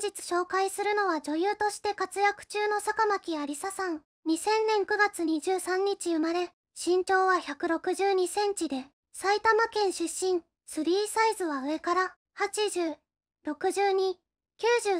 本日紹介するのは女優として活躍中の坂巻有沙さん。2000年9月23日生まれ、身長は162センチで、埼玉県出身、3サイズは上から、80、62、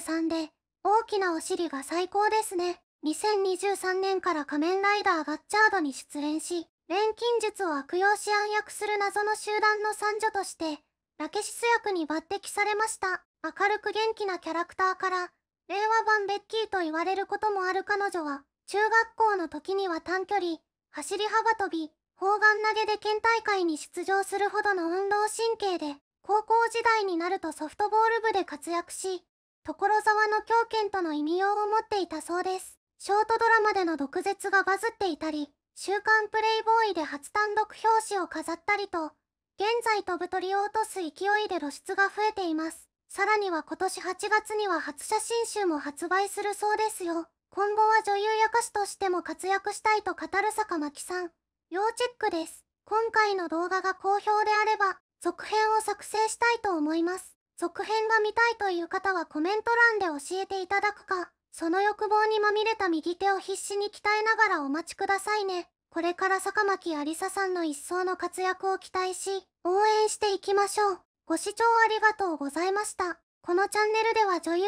93で、大きなお尻が最高ですね。2023年から仮面ライダーガッチャードに出演し、錬金術を悪用し暗躍する謎の集団の三女として、ラケシス役に抜擢されました。明るく元気なキャラクターから令和版ベッキーと言われることもある彼女は中学校の時には短距離走り幅跳び砲丸投げで県大会に出場するほどの運動神経で高校時代になるとソフトボール部で活躍し所沢の狂犬との異名を持っていたそうですショートドラマでの毒舌がバズっていたり週刊プレイボーイで初単独表紙を飾ったりと現在飛ぶ鳥を落とす勢いで露出が増えていますさらには今年8月には初写真集も発売するそうですよ。今後は女優や歌手としても活躍したいと語る坂巻さん。要チェックです。今回の動画が好評であれば、続編を作成したいと思います。続編が見たいという方はコメント欄で教えていただくか、その欲望にまみれた右手を必死に鍛えながらお待ちくださいね。これから坂巻ありささんの一層の活躍を期待し、応援していきましょう。ご視聴ありがとうございました。このチャンネルでは女優、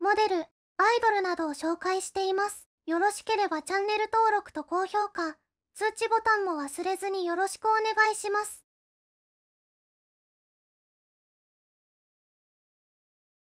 モデル、アイドルなどを紹介しています。よろしければチャンネル登録と高評価、通知ボタンも忘れずによろしくお願いします。